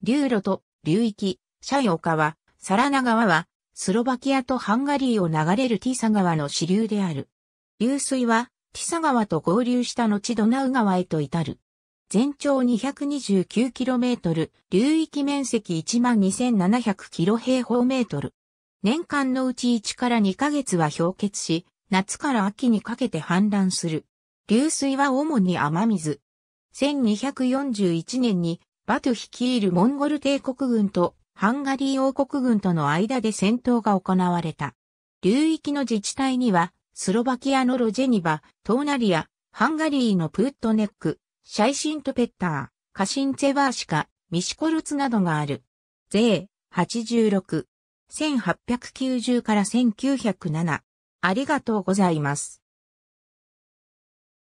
流路と流域、シャ川、サラナ川は、スロバキアとハンガリーを流れるティサ川の支流である。流水は、ティサ川と合流した後ドナウ川へと至る。全長 229km、流域面積 12,700km 平方メートル。年間のうち1から2ヶ月は氷結し、夏から秋にかけて氾濫する。流水は主に雨水。1241年にバト率いるモンゴル帝国軍とハンガリー王国軍との間で戦闘が行われた。流域の自治体には、スロバキアのロジェニバ、トーナリア、ハンガリーのプーットネック、シャイシントペッター、カシンツェワーシカ、ミシコルツなどがある。税86。1890から1907。ありがとうございます。